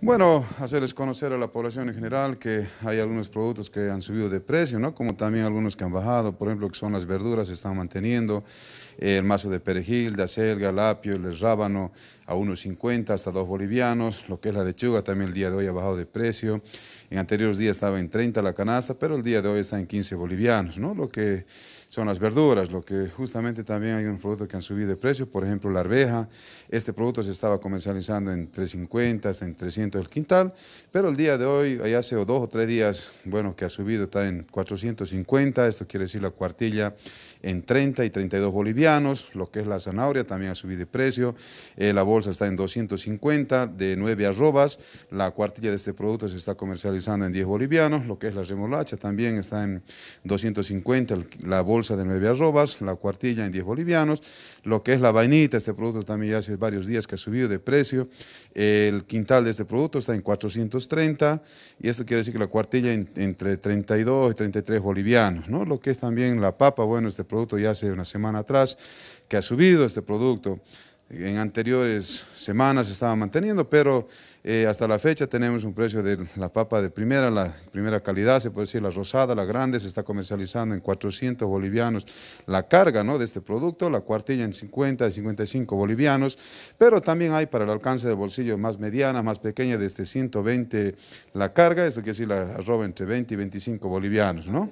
Bueno, hacerles conocer a la población en general que hay algunos productos que han subido de precio, ¿no? Como también algunos que han bajado, por ejemplo, que son las verduras, se están manteniendo, eh, el mazo de perejil, de acelga, lapio, el rábano, a unos 50 hasta 2 bolivianos, lo que es la lechuga también el día de hoy ha bajado de precio, en anteriores días estaba en 30 la canasta, pero el día de hoy está en 15 bolivianos, ¿no? Lo que son las verduras, lo que justamente también hay un producto que han subido de precio, por ejemplo, la arveja, este producto se estaba comercializando en 3.50 hasta en 300 del quintal, pero el día de hoy, ya hace dos o tres días, bueno, que ha subido, está en 450, esto quiere decir la cuartilla en 30 y 32 bolivianos, lo que es la zanahoria también ha subido de precio, eh, la bolsa está en 250 de 9 arrobas, la cuartilla de este producto se está comercializando en 10 bolivianos, lo que es la remolacha también está en 250, la bolsa de 9 arrobas, la cuartilla en 10 bolivianos, lo que es la vainita, este producto también hace varios días que ha subido de precio, el quintal de este producto está en 430 y esto quiere decir que la cuartilla entre 32 y 33 bolivianos, ¿no? Lo que es también la papa, bueno, este producto ya hace una semana atrás que ha subido este producto en anteriores semanas estaba manteniendo, pero eh, hasta la fecha tenemos un precio de la papa de primera, la primera calidad, se puede decir la rosada, la grande, se está comercializando en 400 bolivianos la carga ¿no? de este producto, la cuartilla en 50, 55 bolivianos, pero también hay para el alcance del bolsillo más mediana, más pequeña, este 120 la carga, eso quiere decir la arroba entre 20 y 25 bolivianos. ¿no?